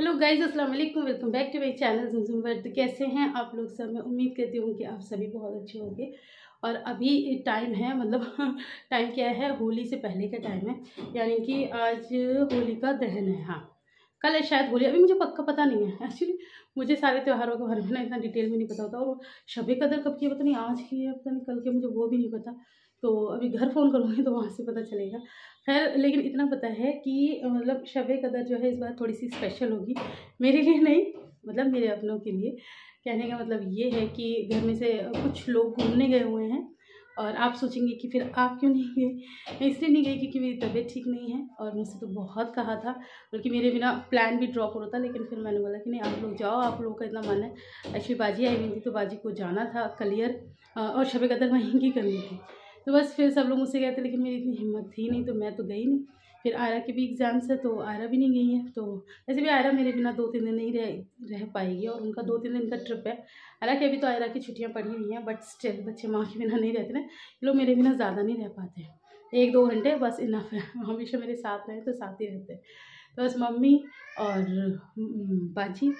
Hello guys अस्सलाम वालेकुम welcome back to my channel वर्द कैसे हैं आप लोग सब मैं उम्मीद करती हूँ कि आप सभी बहुत अच्छे होंगे और अभी टाइम है मतलब टाइम क्या है होली से पहले का टाइम है यानी कि आज होली का दहन है हाँ कल है शायद होली अभी मुझे पक्का पता नहीं है एक्चुअली मुझे सारे त्योहारों के बारे में ना इतना डिटेल में नहीं पता होता और शब कदर कब की पता नहीं आज की है पता नहीं कल की मुझे वो भी नहीं पता तो अभी घर फ़ोन करूँगी तो वहाँ से पता चलेगा खैर लेकिन इतना पता है कि मतलब शब कदर जो है इस बार थोड़ी सी स्पेशल होगी मेरे लिए नहीं मतलब मेरे अपनों के लिए कहने का मतलब ये है कि घर में से कुछ लोग घूमने गए हुए हैं और आप सोचेंगे कि फिर आप क्यों नहीं गए मैं इसलिए नहीं गई क्योंकि मेरी तबीयत ठीक नहीं है और मुझसे तो बहुत कहा था बल्कि मेरे बिना प्लान भी ड्रॉप हो रहा था लेकिन फिर मैंने बोला कि नहीं आप लोग जाओ आप लोगों का इतना मन है एक्चुअली बाजी आई हुई थी तो बाजी को जाना था क्लियर और शबे कदर वहीं की करनी थी तो बस फिर सब लोग मुझसे गए थे लेकिन मेरी इतनी हिम्मत थी नहीं तो मैं तो गई नहीं फिर आयरा के भी एग्ज़ाम्स है तो आयरा भी नहीं गई है तो ऐसे भी आयरा मेरे बिना दो तीन दिन नहीं रह रह पाएगी और उनका दो तीन दिन का ट्रिप है हालांकि अभी तो आयरा की छुट्टियाँ पड़ी हुई हैं बट स्टिल बच्चे माँ के बिना नहीं रहते ना लोग मेरे बिना ज़्यादा नहीं रह पाते हैं एक दो घंटे बस इनफ है हमेशा मेरे साथ रहे तो साथ ही रहते हैं तो बस मम्मी और हम्म, बाजी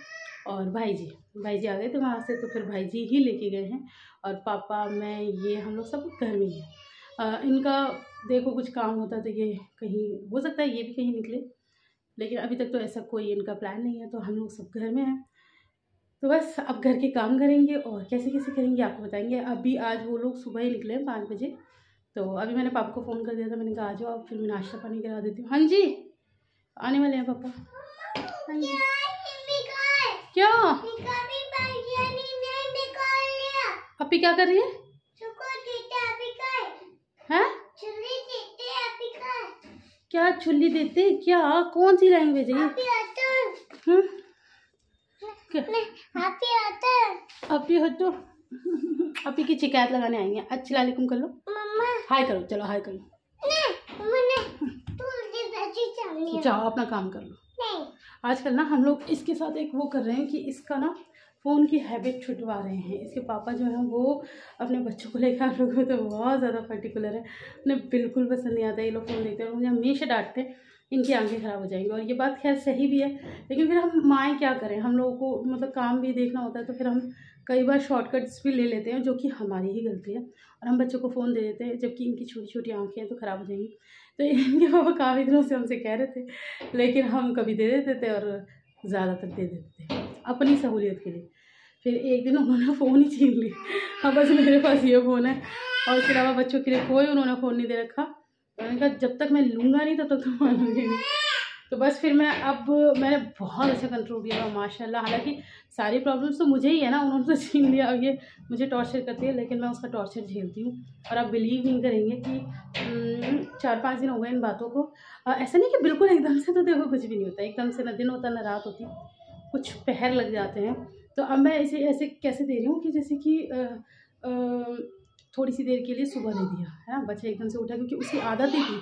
और भाई जी भाई जी आ गए थे वहाँ से तो फिर भाई जी ही लेके गए हैं और पापा मैं ये हम लोग सब घर में ही हैं इनका देखो कुछ काम होता तो ये कहीं हो सकता है ये भी कहीं निकले लेकिन अभी तक तो ऐसा कोई इनका प्लान नहीं है तो हम लोग सब घर में हैं तो बस अब घर के काम करेंगे और कैसे कैसे करेंगे आपको बताएंगे अभी आज वो लोग सुबह ही निकले हैं पाँच बजे तो अभी मैंने पापा को फ़ोन कर दिया था मैंने कहा आ जाओ आप फिर मैं नाश्ता पानी करा देती हूँ हाँ जी आने वाले हैं पापा हाँ जी क्या अभी क्या कर रही है क्या छुली देते क्या कौन सी लैंग्वेज है हम्म। अभी हटो की शिकायत लगाने आएंगे अच्छी लालिकुम कर लो हाय करो चलो हाय करो जाओ अपना काम कर लो आजकल ना हम लोग इसके साथ एक वो कर रहे हैं कि इसका ना फ़ोन की हैबिट छुटवा रहे हैं इसके पापा जो हैं वो अपने बच्चों को लेकर आप लोग तो बहुत ज़्यादा पर्टिकुलर है उन्हें बिल्कुल पसंद नहीं आता ये लोग फ़ोन देखते हैं मुझे हमेशा डांटते हैं इनकी आंखें ख़राब हो जाएंगी और ये बात खैर सही भी है लेकिन फिर हम माएँ क्या करें हम लोगों को मतलब काम भी देखना होता है तो फिर हम कई बार शॉर्टकट्स भी ले लेते हैं जो कि हमारी ही गलती है और हम बच्चों को फ़ोन दे देते हैं जबकि इनकी छोटी छोटी आँखें हैं तो ख़राब हो जाएंगी तो इनके पापा काफ़ी दिनों से हमसे कह रहे थे लेकिन हम कभी दे देते थे और ज़्यादातर दे देते थे अपनी सहूलियत के लिए फिर एक दिन उन्होंने फ़ोन ही छीन ली हाँ बस मेरे पास ये फ़ोन है और उसके अलावा बच्चों के लिए कोई उन्होंने फ़ोन नहीं दे रखा उन्होंने कहा जब तक मैं लूँगा नहीं तब तक तो मानोगे नहीं तो बस फिर मैं अब मैंने बहुत अच्छा कंट्रोल किया था माशाल्लाह हालांकि सारी प्रॉब्लम्स तो मुझे ही है ना उन्होंने तो छीन लिया और ये मुझे टॉर्चर करती है लेकिन मैं उसका टॉर्चर झेलती हूँ और आप बिलीव नहीं करेंगे कि हम्म, चार पाँच दिन हो गए इन बातों को ऐसा नहीं कि बिल्कुल एकदम से तो देखो कुछ भी नहीं होता एकदम से ना दिन होता ना रात होती कुछ पहर लग जाते हैं तो अब मैं इसे ऐसे कैसे दे रही हूँ कि जैसे कि थोड़ी सी देर के लिए सुबह दे दिया है ना बच्चा एकदम से उठा क्योंकि उसकी आदत ही थी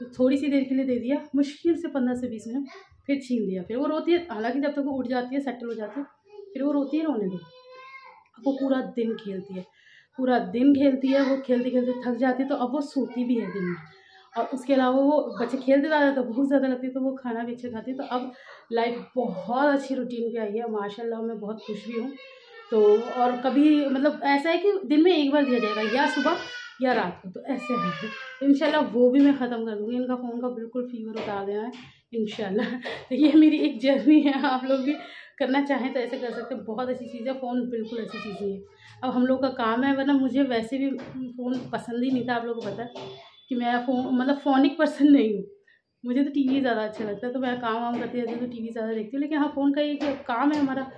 तो थोड़ी सी देर के लिए दे दिया मुश्किल से पंद्रह से बीस मिनट फिर छीन दिया फिर वो रोती है हालांकि जब तक तो वो उठ जाती है सेटल हो जाती है फिर वो रोती है रोने दो अब वो पूरा दिन खेलती है पूरा दिन खेलती है वो खेलते खेलते थक जाती है तो अब वो सोती भी है दिन में और उसके अलावा वो बच्चे खेलते जाते तो बहुत ज़्यादा लगती है तो वो खाना भी अच्छा खाती है तो अब लाइफ बहुत अच्छी रूटीन पर आई है माशाला मैं बहुत खुश भी हूँ तो और कभी मतलब ऐसा है कि दिन में एक बार दिया जाएगा या सुबह या रात को तो ऐसे हैं तो इनशाला वो भी मैं ख़त्म कर दूँगी इनका फ़ोन का बिल्कुल फीवर उतार देना है इनशाला तो ये मेरी एक जर्नी है आप लोग भी करना चाहें तो ऐसे कर सकते हैं बहुत अच्छी चीज़ है फ़ोन बिल्कुल अच्छी चीज़ नहीं है अब हम लोग का काम है वरना मुझे वैसे भी फ़ोन पसंद ही नहीं था आप लोगों को पता कि मैं फ़ोन मतलब फ़ोनिक पर्सन नहीं हूँ मुझे तो टीवी ज़्यादा अच्छा लगता है तो मैं काम वाम करती रहती हूँ तो टीवी ज़्यादा देखती हूँ लेकिन हाँ फ़ोन का ये काम है हमारा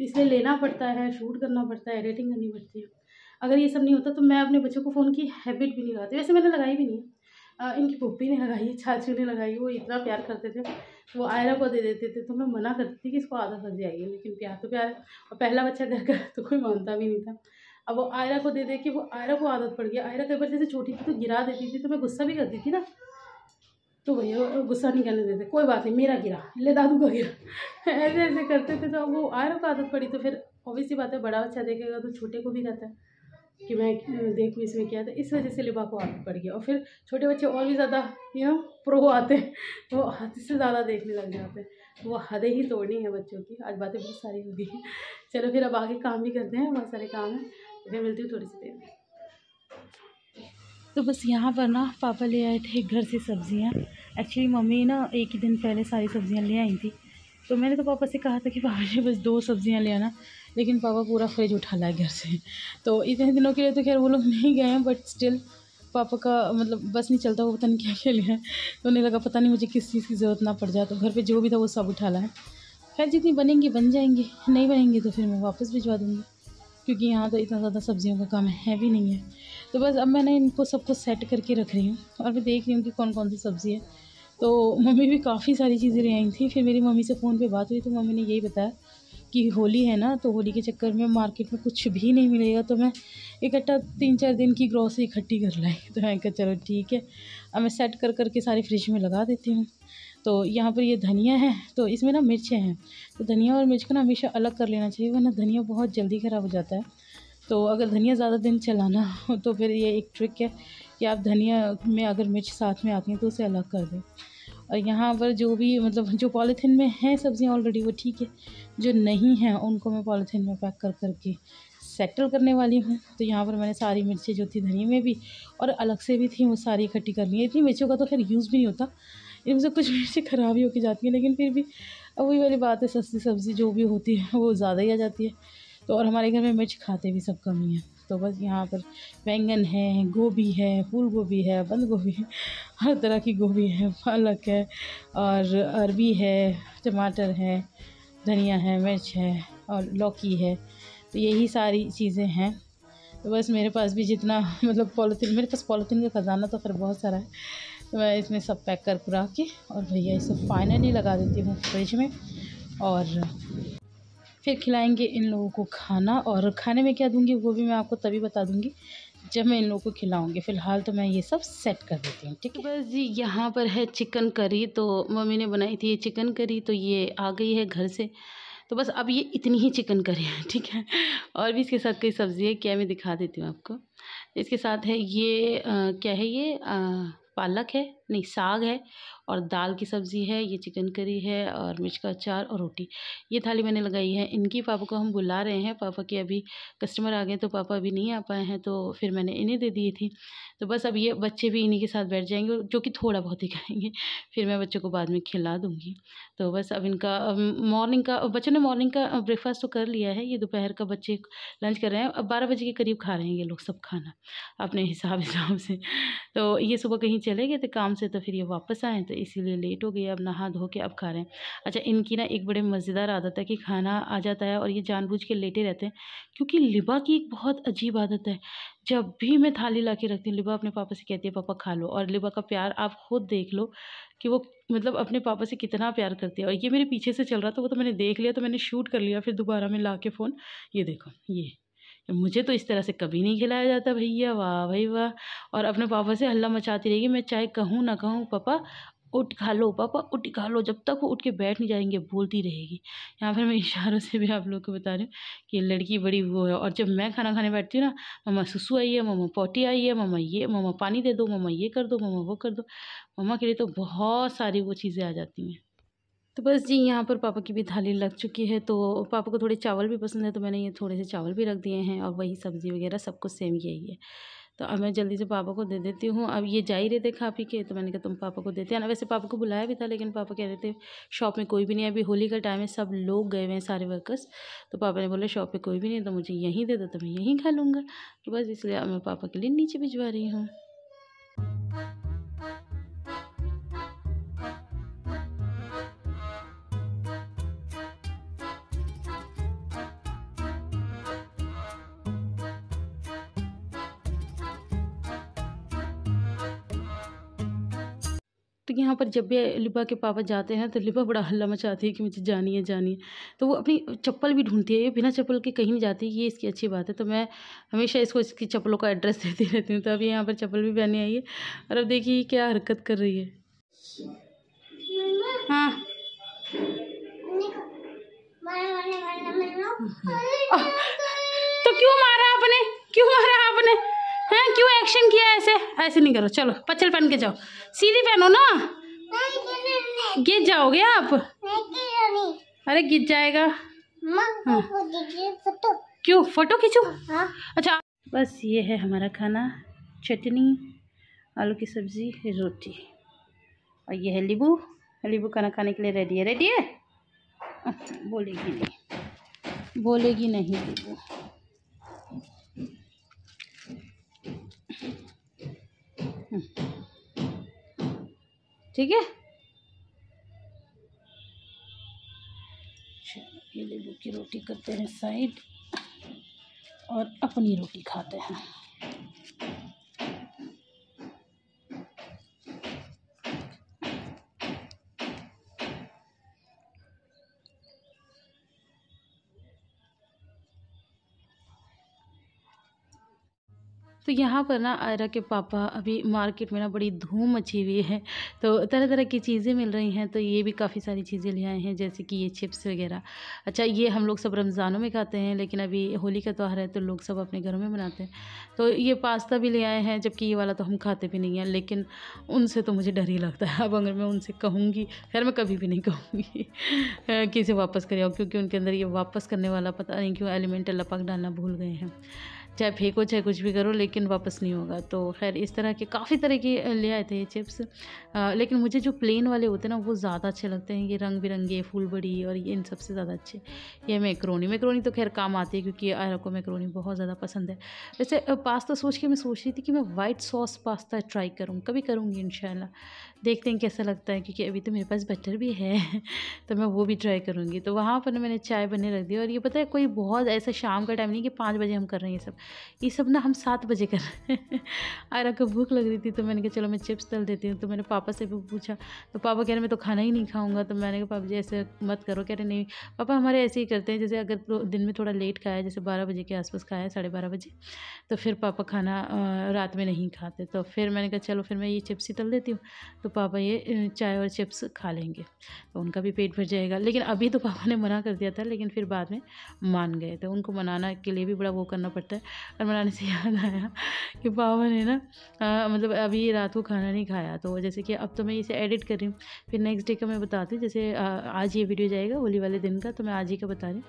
इसलिए लेना पड़ता है शूट करना पड़ता है एडिटिंग करनी पड़ती है अगर ये सब नहीं होता तो मैं अपने बच्चों को फ़ोन की हैबिट भी नहीं लगाती वैसे मैंने लगाई भी नहीं आ, इनकी पप्पी ने लगाई है चाचू ने लगाई वो इतना प्यार करते थे वो आयरा को दे देते थे तो मैं मना करती थी कि इसको आधा सब्जी जाएगी लेकिन प्यार तो प्यार और पहला बच्चा घर का तो कोई मानता भी नहीं था अब वो आयरा को दे दे के वो आयरा को आदत पड़ गई आयरा कई बार जैसे छोटी थी तो गिरा देती थी तो मैं गुस्सा भी करती थी ना तो भैया गुस्सा नहीं करने देते कोई बात नहीं मेरा गिरा ले दादू का गिरा ऐसे ऐसे करते थे तो वो आयरा को आदत पड़ी तो फिर ऑब्वियसली बात है बड़ा बच्चा देखेगा तो छोटे को भी रहता है कि मैं हम्म, देखूँ इसमें क्या था इस वजह से को आदत पड़ गया और फिर छोटे बच्चे और भी ज़्यादा यू नो प्रो आते हैं तो वो हद से ज़्यादा देखने लग जाते हैं तो वो हदें ही तोड़नी है बच्चों की आज बातें बहुत सारी होगी चलो फिर अब आगे काम भी करते हैं बहुत सारे काम हैं फिर मिलती हूँ थोड़ी सी देर में तो बस यहाँ पर ना पापा ले आए थे घर से सब्ज़ियाँ एक्चुअली मम्मी ना एक ही दिन पहले सारी सब्ज़ियाँ ले आई थी तो मैंने तो पापा से कहा था कि पापा जी बस दो सब्ज़ियाँ ले आना लेकिन पापा पूरा फ्रिज उठा लाए घर से तो इतने दिनों के लिए तो खैर वो लोग नहीं गए हैं बट स्टिल पापा का मतलब बस नहीं चलता वो पता नहीं क्या खेल हैं तो उन्हें लगा पता नहीं मुझे किस चीज़ की ज़रूरत ना पड़ जाए तो घर पे जो भी था वो सब उठा लाए खैर जितनी बनेंगी बन जाएंगी नहीं बनेंगी तो फिर मैं वापस भिजवा दूँगी क्योंकि यहाँ तो इतना ज़्यादा सब्जियों का काम है भी नहीं है तो बस अब मैंने इनको सबको सेट करके रख रही हूँ और मैं देख रही हूँ कि कौन कौन सी सब्ज़ी है तो मम्मी भी काफ़ी सारी चीज़ें ले आई थी फिर मेरी मम्मी से फ़ोन पे बात हुई तो मम्मी ने यही बताया कि होली है ना तो होली के चक्कर में मार्केट में कुछ भी नहीं मिलेगा तो मैं इकट्ठा तीन चार दिन की ग्रॉसरी इकट्ठी कर लाई तो मैं कहा चलो ठीक है अब मैं सेट कर करके सारे फ्रिज में लगा देती हूँ तो यहाँ पर ये धनिया है तो इसमें ना मिर्चें हैं तो धनिया और मिर्च को ना हमेशा अलग कर लेना चाहिए वरना धनिया बहुत जल्दी ख़राब हो जाता है तो अगर धनिया ज़्यादा दिन चलाना हो तो फिर ये एक ट्रिक है कि आप धनिया में अगर मिर्च साथ में आती हैं तो उसे अलग कर दें और यहाँ पर जो भी मतलब जो पॉलीथीन में हैं सब्ज़ियाँ ऑलरेडी वो ठीक है जो नहीं हैं उनको मैं पॉलीथीन में पैक कर करके सेटल करने वाली हूँ तो यहाँ पर मैंने सारी मिर्चें जो थी धनिया में भी और अलग से भी थी वो सारी इकट्ठी कर ली इतनी मिर्चों का तो खैर यूज़ भी नहीं होता इनमें से कुछ मिर्चें ख़राब ही होकर जाती हैं लेकिन फिर भी अब वही वाली बात है सस्ती सब्ज़ी जो भी होती है वो ज़्यादा ही आ जाती है तो और हमारे घर में मिर्च खाते भी सब कम ही है तो बस यहाँ पर बैंगन है गोभी है फूल गोभी है बंद गोभी है हर तरह की गोभी है पालक है और अरबी है टमाटर है धनिया है मिर्च है और लौकी है तो यही सारी चीज़ें हैं तो बस मेरे पास भी जितना मतलब पॉलीथीन मेरे पास पॉलीथीन का ख़जाना तो फिर बहुत सारा है तो मैं इसमें सब पैक कर पुरा के और भैया इसे फाइनली लगा देती हूँ फ्रिज में और फिर खिलाएंगे इन लोगों को खाना और खाने में क्या दूंगी वो भी मैं आपको तभी बता दूंगी जब मैं इन लोगों को खिलाऊंगी फ़िलहाल तो मैं ये सब सेट कर देती हूँ ठीक है बस जी यहाँ पर है चिकन करी तो मम्मी ने बनाई थी ये चिकन करी तो ये आ गई है घर से तो बस अब ये इतनी ही चिकन करी है ठीक है और भी इसके साथ कई सब्ज़ी है क्या मैं दिखा देती हूँ आपको इसके साथ है ये आ, क्या है ये आ, पालक है नहीं साग है और दाल की सब्ज़ी है ये चिकन करी है और मिर्च का अचार और रोटी ये थाली मैंने लगाई है इनकी पापा को हम बुला रहे हैं पापा के अभी कस्टमर आ गए तो पापा अभी नहीं आ पाए हैं तो फिर मैंने इन्हें दे दी थी तो बस अब ये बच्चे भी इन्हीं के साथ बैठ जाएंगे जो कि थोड़ा बहुत ही खाएंगे फिर मैं बच्चों को बाद में खिला दूँगी तो बस अब इनका मॉर्निंग का बच्चों ने मॉर्निंग का ब्रेकफास्ट तो कर लिया है ये दोपहर का बच्चे लंच कर रहे हैं अब बारह बजे के करीब खा रहे हैं ये लोग सब खाना अपने हिसाब हिसाब से तो ये सुबह कहीं चले गए थे काम से तो फिर ये वापस आए तो इसीलिए लेट हो गई अब नहा धो के अब खा रहे हैं अच्छा इनकी ना एक बड़े मज़ेदार आदत है कि खाना आ जाता है और ये जानबूझ के लेटे रहते हैं क्योंकि लिबा की एक बहुत अजीब आदत है जब भी मैं थाली ला के रखती हूँ लिबा अपने पापा से कहती है पापा खा लो और लिबा का प्यार आप खुद देख लो कि वो मतलब अपने पापा से कितना प्यार करती है और ये मेरे पीछे से चल रहा था वो तो मैंने देख लिया तो मैंने शूट कर लिया फिर दोबारा मैं ला के फ़ोन ये देखो ये मुझे तो इस तरह से कभी नहीं खिलाया जाता भैया वाह भाई वाह और अपने पापा से हल्ला मचाती रहेगी मैं चाहे कहूँ ना कहूँ पापा उठ खा लो पापा उठ खा लो जब तक वो उठ के बैठ नहीं जाएंगे बोलती रहेगी यहाँ पर मैं इशारों से भी आप लोग को बता रही हूँ कि लड़की बड़ी वो है और जब मैं खाना खाने बैठती हूँ ना मम्मा सुसु आई है मम्मा पोटी आई है मम्मा ये मम्मा पानी दे दो मम्मा ये कर दो मम्मा वो कर दो मम्मा के लिए तो बहुत सारी वो चीज़ें आ जाती हैं तो बस जी यहाँ पर पापा की भी थाली लग चुकी है तो पापा को थोड़े चावल भी पसंद है तो मैंने ये थोड़े से चावल भी रख दिए हैं और वही सब्ज़ी वगैरह सब कुछ सेम यही है तो अब मैं जल्दी से पापा को दे देती हूँ अब ये जा ही रहे थे खा पी के तो मैंने कहा तुम पापा को देते ना वैसे पापा को बुलाया भी था लेकिन पापा कह रहे थे शॉप में कोई भी नहीं अभी होली का टाइम है सब लोग गए हुए हैं सारे वर्कर्स तो पापा ने बोला शॉप पर कोई भी नहीं तो मुझे यहीं दे दो तो मैं यहीं खा लूँगा तो बस इसलिए अब मैं पापा के लिए नीचे भिजवा रही हूँ तो यहाँ पर जब भी लिबा के पापा जाते हैं तो लिबा बड़ा हल्ला मचाती है कि मुझे जानिए जानिए तो वो अपनी चप्पल भी ढूंढती है ये बिना चप्पल के कहीं नहीं जाती ये इसकी अच्छी बात है तो मैं हमेशा इसको इसकी चप्पलों का एड्रेस देती रहती हूँ तो अभी यहाँ पर चप्पल भी पहने आई है और अब देखिए क्या हरकत कर रही है हाँ तो क्यों मारा आपने क्यों मारा आपने क्यों एक्शन किया ऐसे ऐसे नहीं करो चलो पचल पहन के जाओ सीधी पहनो ना गिर जाओगे आप अरे गिर जाएगा हाँ। क्यों फोटो खींचो अच्छा बस ये है हमारा खाना चटनी आलू की सब्ज़ी रोटी और ये है लीबू लीबू खाना खाने के लिए रेडी है रेडी है बोलेगी नहीं बोलेगी नहीं लीबू ठीक है ये नींबू की रोटी करते हैं साइड और अपनी रोटी खाते हैं यहाँ पर ना आयरा के पापा अभी मार्केट में ना बड़ी धूम मची हुई है तो तरह तरह की चीज़ें मिल रही हैं तो ये भी काफ़ी सारी चीज़ें ले आए हैं जैसे कि ये चिप्स वगैरह अच्छा ये हम लोग सब रमज़ानों में खाते हैं लेकिन अभी होली का त्यौहार है तो लोग सब अपने घरों में बनाते हैं तो ये पास्ता भी ले आए हैं जबकि ये वाला तो हम खाते भी नहीं हैं लेकिन उनसे तो मुझे डर ही लगता है अब अगर मैं उनसे कहूँगी खैर मैं कभी भी नहीं कहूँगी कि इसे वापस कर क्योंकि उनके अंदर ये वापस करने वाला पता नहीं क्यों एलिमेंट लपक डालना भूल गए हैं चाहे फेंको चाहे कुछ भी करो लेकिन वापस नहीं होगा तो खैर इस तरह के काफ़ी तरह के ले आए थे ये चिप्स आ, लेकिन मुझे जो प्लेन वाले होते हैं ना वो ज़्यादा अच्छे लगते हैं ये रंग बिरंगे फूलबड़ी और ये इन सबसे ज़्यादा अच्छे ये मैक्रोनी मैक्रोनी तो खैर काम आती है क्योंकि आयरा को मैक्रोनी बहुत ज़्यादा पसंद है वैसे पास्ता सोच के मैं सोच रही थी कि मैं वाइट सॉस पास्ता ट्राई करूँ कभी करूँगी इन देखते हैं कैसा लगता है क्योंकि अभी तो मेरे पास बटर भी है तो मैं वो भी ट्राई करूँगी तो वहाँ पर मैंने चाय बने रख दी और ये पता है कोई बहुत ऐसा शाम का टाइम नहीं कि पाँच बजे हम कर रहे हैं ये सब ये सब ना हम सात बजे कर रहे हैं और आपको भूख लग रही थी तो मैंने कहा चलो मैं चिप्स तल देती हूँ तो मैंने पापा से भी पूछा तो पापा कह रहे मैं तो खाना ही नहीं खाऊंगा तो मैंने कहा पापा जी ऐसे मत करो कह रहे नहीं पापा हमारे ऐसे ही करते हैं जैसे अगर दिन में थोड़ा लेट खाया जैसे बारह बजे के आसपास खाया साढ़े बारह बजे तो फिर पापा खाना रात में नहीं खाते तो फिर मैंने कहा चलो फिर मैं ये चिप्स ही तल देती हूँ तो पापा ये चाय और चिप्स खा लेंगे तो उनका भी पेट भर जाएगा लेकिन अभी तो पापा ने मना कर दिया था लेकिन फिर बाद में मान गए तो उनको मनाना के लिए भी बड़ा वो करना पड़ता है और बनाने से याद आया कि पावन है ना आ, मतलब अभी रात को खाना नहीं खाया तो जैसे कि अब तो मैं इसे एडिट कर रही हूँ फिर नेक्स्ट डे का मैं बताती हूँ जैसे आ, आज ये वीडियो जाएगा होली वाले दिन का तो मैं आज ही का बता रही हूँ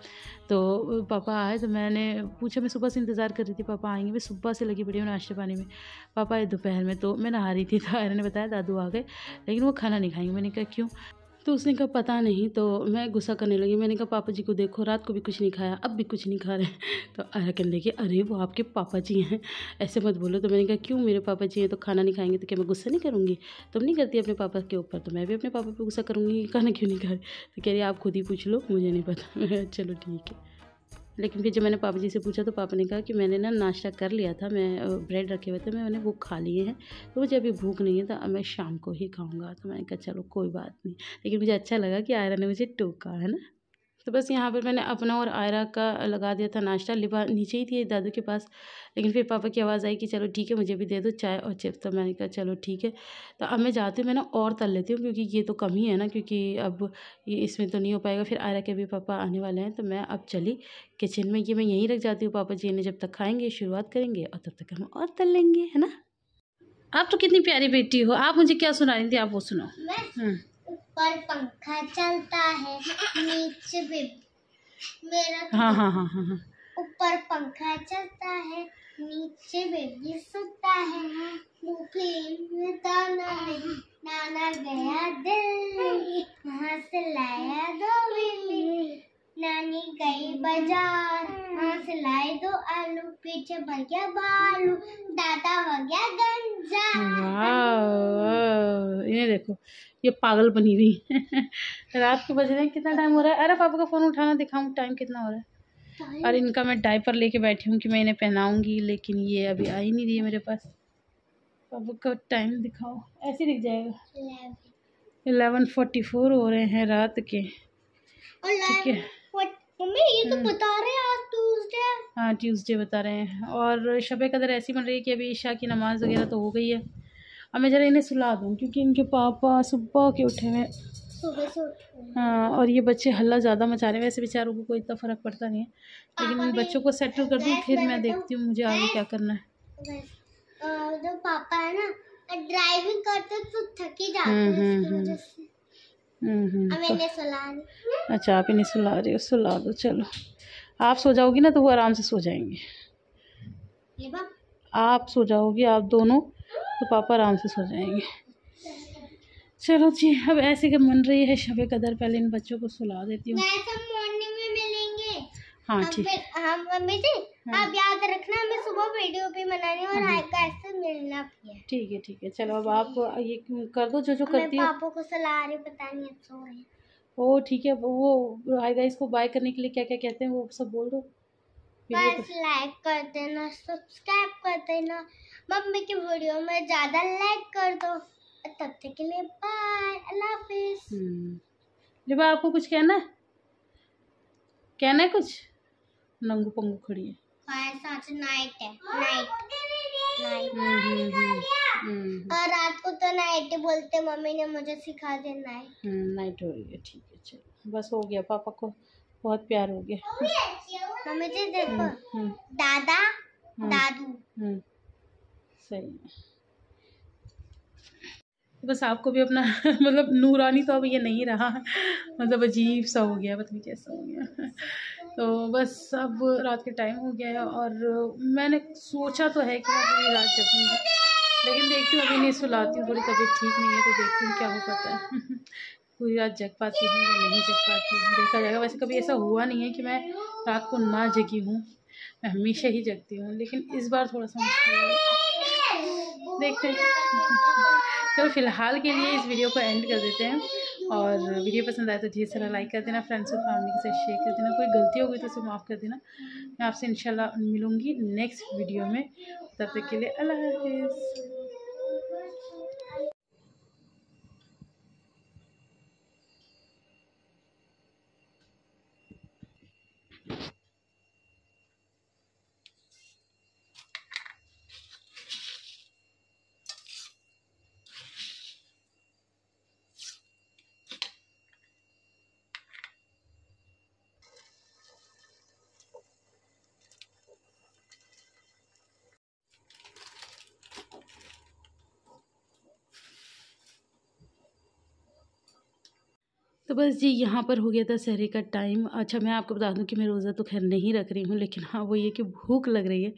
तो पापा आए तो मैंने पूछा मैं सुबह से इंतज़ार कर रही थी पापा आएंगे मैं सुबह से लगी पड़ी हूँ नाश्ते पानी में पापा आए दोपहर में तो मैं नहा रही थी तो आर ने बताया दादू आ गए लेकिन वो खाना नहीं खाएंगे मैंने कहा क्यों तो उसने कहा पता नहीं तो मैं गुस्सा करने लगी मैंने कहा पापा जी को देखो रात को भी कुछ नहीं खाया अब भी कुछ नहीं खा रहे तो आया कहने लगी अरे वो आपके पापा जी हैं ऐसे मत बोलो तो मैंने कहा क्यों मेरे पापा जी हैं तो खाना नहीं खाएंगे तो क्या मैं गुस्सा नहीं करूँगी तुम नहीं करती अपने पापा के ऊपर तो मैं भी अपने पापा पर गुस्सा करूँगी खाना क्यों नहीं खा रही तो कह रही आप खुद ही पूछ लो मुझे नहीं पता चलो ठीक है लेकिन फिर जब मैंने पापा जी से पूछा तो पापा ने कहा कि मैंने ना नाश्ता कर लिया था मैं ब्रेड रखे हुए थे मैं मैंने वो खा लिए हैं तो मुझे अभी भूख नहीं है तो मैं शाम को ही खाऊंगा तो मैंने कहा चलो कोई बात नहीं लेकिन मुझे अच्छा लगा कि आयरा ने मुझे टोका है ना तो बस यहाँ पर मैंने अपना और आयरा का लगा दिया था नाश्ता लिबा नीचे ही थी दादू के पास लेकिन फिर पापा की आवाज़ आई कि चलो ठीक है मुझे भी दे दो चाय और चिप्स तो मैंने कहा चलो ठीक है तो अब मैं जाती हूँ मैं ना और तल लेती हूँ क्योंकि ये तो कम ही है ना क्योंकि अब ये इसमें तो नहीं हो पाएगा फिर आयरा के भी पापा आने वाले हैं तो मैं अब चली किचन में ये मैं यहीं रख जाती हूँ पापा जी ने जब तक खाएँगे शुरुआत करेंगे और तब तक हम और तल लेंगे है ना आप तो कितनी प्यारी बेटी हो आप मुझे क्या सुना रही थी आप वो सुनो ऊपर पंखा चलता है नीचे भी मेरा तो हाँ, हाँ, हाँ, हाँ ऊपर पंखा चलता है नीचे बेबी सुता है मुफी में दाना तो है नाना गया दिल वहाँ से लाया दो बिल्ली नानी गई बाजार वहाँ से लाए दो आलू पीछे भर गया बालू दादा हो गया गंजा इन्हें देखो ये पागल बनी हुई है रात के बज रहे हैं कितना टाइम हो रहा है अरे पापा का फ़ोन उठाना दिखाऊँ टाइम कितना हो रहा है और इनका मैं डायपर लेके बैठी हूँ कि मैं इन्हें पहनाऊँगी लेकिन ये अभी आ ही नहीं रही है मेरे पास पापा का टाइम दिखाओ ऐसे दिख जाएगा एलेवन फोर्टी फोर हो रहे हैं रात के ठीक है मम्मी ये तो हम्म। बता रहे हैं ट्यूसडे हाँ ट्यूसडे बता रहे हैं और शब कदर ऐसी बन रही है कि अभी ईशा की नमाज़ वगैरह तो हो गई है अब मैं ज़रा इन्हें सुला दूँ क्योंकि इनके पापा सुबह के उठे हुए हाँ और ये बच्चे हल्ला ज़्यादा मचा रहे हैं वैसे बेचारों को कोई इतना फ़र्क पड़ता नहीं है लेकिन इन बच्चों को सेटल कर दूँ फिर मैं देखती हूँ मुझे आगे क्या करना है जो पापा है ना ड्राइविंग करते तो जाते हम्म, हम्म, हम्म। तो अच्छा आप इन्हें सुला रहे हो सुला दो चलो आप सो जाओगी ना तो वो आराम से सो जाएंगे आप सो जाओगी आप दोनों तो पापा आराम से सो जाएंगे चलो जी अब ऐसे का मन रही है शबे कदर पहले इन बच्चों को सुला देती हूँ हाँ ठीक हम हाँ, मम्मी जी आप हाँ। याद रखना हमें सुबह वीडियो भी बनानी और हाइका हाँ। से मिलना भी है ठीक है ठीक है चलो अब आप ये कर दो जो जो करती है पापा को सलाह रही पता नहीं अब सो रहे ओ ठीक है वो आएगा इसको बाय करने के लिए क्या क्या कहते हैं वो सब बोल दो बस लाइक कर देना सब्सक्राइब कर देना मम्मी की वीडियो में ज़्यादा लाइक कर दो तब तक के लिए बाय अल्लाह हाफिज रिवा आपको कुछ कहना है कहना है कुछ नंगू पंगू खड़ी है हाँ, हम्म, हम्म, हम्म, और रात को तो नाइट बोलते मम्मी ने मुझे सिखा दिया नाइट नाइट हो गया ठीक है चलो बस हो गया पापा को बहुत प्यार हो गया मम्मी जी देखो दादा दादू सही है बस आपको भी अपना मतलब नूरानी तो अब ये नहीं रहा मतलब अजीब सा हो गया पता नहीं कैसा हो गया तो बस अब रात के टाइम हो गया है और मैंने सोचा तो है कि मैं पूरी रात जगूँगी लेकिन देखती हूँ अभी नहीं सुलाती हूँ थोड़ी तबीयत ठीक नहीं है तो देखती हूँ क्या हो पाता है पूरी रात जग पाती हूँ या नहीं जग पाती हूँ देखा जाएगा वैसे कभी ऐसा हुआ नहीं है कि मैं रात को ना जगी हूँ मैं हमेशा ही जगती हूँ लेकिन इस बार थोड़ा सा मुश्किल देखते हैं चलो फिलहाल के लिए इस वीडियो को एंड कर देते हैं और वीडियो पसंद आए तो ढेर सारा लाइक कर देना फ्रेंड्स और फैमिली के साथ शेयर कर देना कोई गलती हो गई तो उसे माफ़ कर देना मैं आपसे इंशाल्लाह मिलूँगी नेक्स्ट वीडियो में तब तक के लिए अल्लाह हाफिज़ तो बस जी यहाँ पर हो गया था सहरी का टाइम अच्छा मैं आपको बता दूँ कि मैं रोज़ा तो खैर नहीं रख रही हूँ लेकिन हाँ वो ये कि भूख लग रही है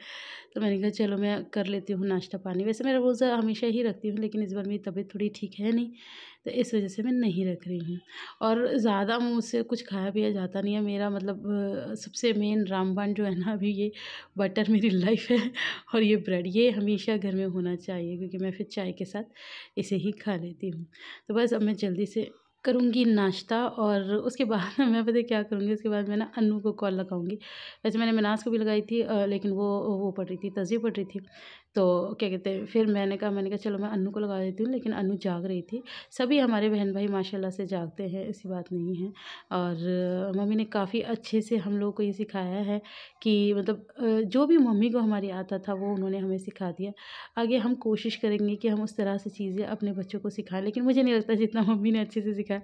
तो मैंने कहा चलो मैं कर लेती हूँ नाश्ता पानी वैसे मेरा रोज़ा हमेशा ही रखती हूँ लेकिन इस बार मेरी तबीयत थोड़ी ठीक है नहीं तो इस वजह से मैं नहीं रख रही हूँ और ज़्यादा मुँह से कुछ खाया पिया जाता नहीं है मेरा मतलब सबसे मेन रामबाण जो है ना अभी ये बटर मेरी लाइफ है और ये ब्रेड ये हमेशा घर में होना चाहिए क्योंकि मैं फिर चाय के साथ इसे ही खा लेती हूँ तो बस अब मैं जल्दी से करूँगी नाश्ता और उसके बाद मैं पता क्या करूँगी उसके बाद मैं ना अन्नू को कॉल लगाऊँगी वैसे मैंने मनास को भी लगाई थी लेकिन वो वो पढ़ रही थी तस्वीर पढ़ रही थी तो क्या कहते हैं फिर मैंने कहा मैंने कहा चलो मैं अनु को लगा देती हूँ लेकिन अनु जाग रही थी सभी हमारे बहन भाई माशाल्लाह से जागते हैं ऐसी बात नहीं है और मम्मी ने काफ़ी अच्छे से हम लोगों को ये सिखाया है कि मतलब जो भी मम्मी को हमारी आता था वो उन्होंने हमें सिखा दिया आगे हम कोशिश करेंगे कि हम उस तरह से चीज़ें अपने बच्चों को सिखाएं लेकिन मुझे नहीं लगता जितना मम्मी ने अच्छे से सिखाया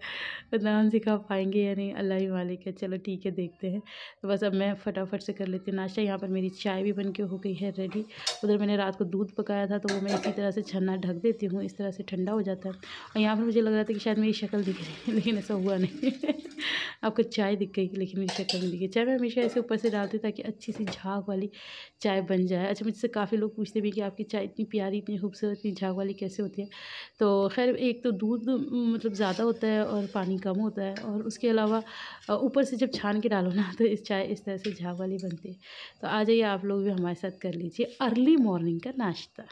उतना हम सिखा पाएंगे या नहीं अल्लाह ही मालिक है चलो ठीक है देखते हैं तो बस अब मैं फटाफट से कर लेती हूँ नाश्ता यहाँ पर मेरी चाय भी बन के हो गई है रेडी उधर मैंने रात रात को दूध पकाया था तो वो मैं इसी तरह से छन्ना ढक देती हूँ इस तरह से ठंडा हो जाता है और यहाँ पर मुझे लग रहा था कि शायद मेरी शक्ल दिख रही है लेकिन ऐसा हुआ नहीं आपको चाय दिख गई लेकिन मेरी शक्ल नहीं दिखी चाय मैं हमेशा ऐसे ऊपर से डालती ताकि अच्छी सी झाग वाली चाय बन जाए अच्छा मुझसे काफ़ी लोग पूछते भी कि आपकी चाय इतनी प्यारी इतनी खूबसूरत इतनी झाग वाली कैसे होती है तो खैर एक तो दूध मतलब ज़्यादा होता है और पानी कम होता है और उसके अलावा ऊपर से जब छान के डालो ना तो इस चाय इस तरह से झाग वाली बनती है तो आ जाइए आप लोग भी हमारे साथ कर लीजिए अर्ली मॉर्निंग का नाश्ता